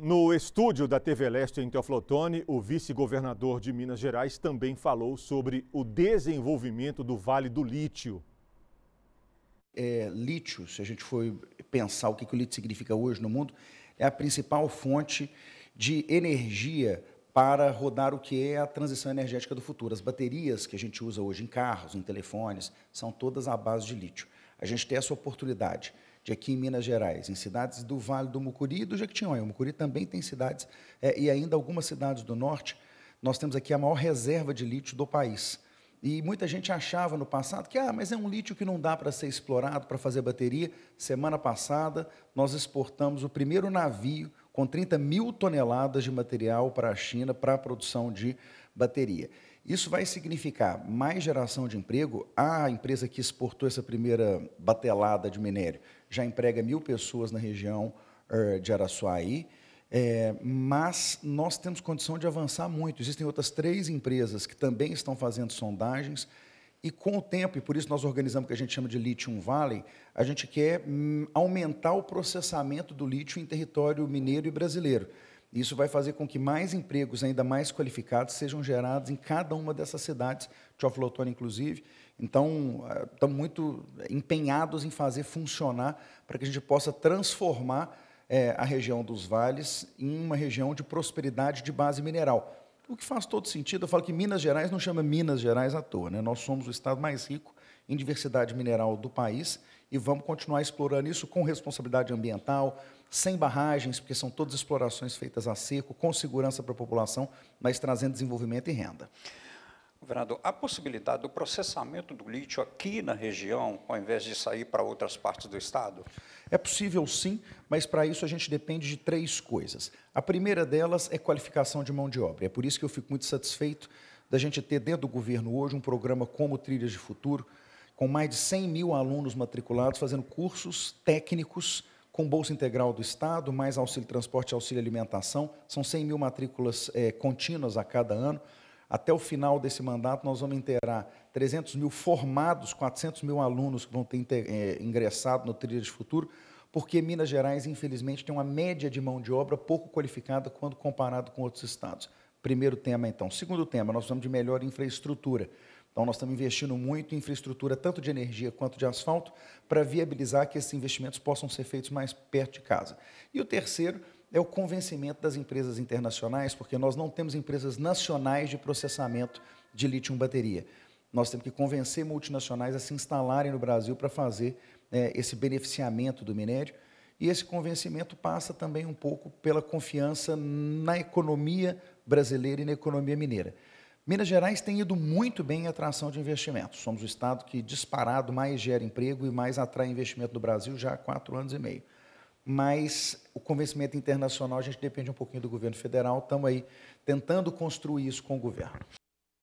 No estúdio da TV Leste em Teoflotone, o vice-governador de Minas Gerais também falou sobre o desenvolvimento do Vale do Lítio. É, lítio, se a gente for pensar o que, que o lítio significa hoje no mundo, é a principal fonte de energia para rodar o que é a transição energética do futuro. As baterias que a gente usa hoje em carros, em telefones, são todas à base de lítio. A gente tem essa oportunidade de aqui em Minas Gerais, em cidades do Vale do Mucuri e do Jequitinhonha. O Mucuri também tem cidades, é, e ainda algumas cidades do norte, nós temos aqui a maior reserva de lítio do país. E muita gente achava no passado que, ah, mas é um lítio que não dá para ser explorado, para fazer bateria. Semana passada, nós exportamos o primeiro navio com 30 mil toneladas de material para a China para a produção de bateria. Isso vai significar mais geração de emprego. Ah, a empresa que exportou essa primeira batelada de minério já emprega mil pessoas na região eh, de Araçuaí. É, mas nós temos condição de avançar muito. Existem outras três empresas que também estão fazendo sondagens, e com o tempo, e por isso nós organizamos o que a gente chama de Lithium Valley, a gente quer hum, aumentar o processamento do lítio em território mineiro e brasileiro. Isso vai fazer com que mais empregos, ainda mais qualificados, sejam gerados em cada uma dessas cidades, Teoflotone, inclusive. Então, eh, estamos muito eh, empenhados em fazer funcionar para que a gente possa transformar é, a região dos vales em uma região de prosperidade de base mineral. O que faz todo sentido, eu falo que Minas Gerais não chama Minas Gerais à toa. Né? Nós somos o estado mais rico em diversidade mineral do país e vamos continuar explorando isso com responsabilidade ambiental, sem barragens, porque são todas explorações feitas a seco, com segurança para a população, mas trazendo desenvolvimento e renda. Governador, a possibilidade do processamento do lítio aqui na região, ao invés de sair para outras partes do estado? É possível sim, mas para isso a gente depende de três coisas. A primeira delas é qualificação de mão de obra. É por isso que eu fico muito satisfeito da gente ter dentro do governo hoje um programa como Trilhas de Futuro, com mais de 100 mil alunos matriculados fazendo cursos técnicos com bolsa integral do Estado, mais auxílio transporte e auxílio alimentação. São 100 mil matrículas é, contínuas a cada ano. Até o final desse mandato, nós vamos inteirar 300 mil formados, 400 mil alunos que vão ter é, ingressado no Trilha de Futuro, porque Minas Gerais, infelizmente, tem uma média de mão de obra pouco qualificada quando comparado com outros estados. Primeiro tema, então. Segundo tema, nós precisamos de melhor infraestrutura. Então, nós estamos investindo muito em infraestrutura, tanto de energia quanto de asfalto, para viabilizar que esses investimentos possam ser feitos mais perto de casa. E o terceiro é o convencimento das empresas internacionais, porque nós não temos empresas nacionais de processamento de lítio-bateria. Nós temos que convencer multinacionais a se instalarem no Brasil para fazer é, esse beneficiamento do minério. E esse convencimento passa também um pouco pela confiança na economia brasileira e na economia mineira. Minas Gerais tem ido muito bem em atração de investimentos. Somos o estado que disparado mais gera emprego e mais atrai investimento do Brasil já há quatro anos e meio. Mas o convencimento internacional, a gente depende um pouquinho do governo federal, estamos aí tentando construir isso com o governo.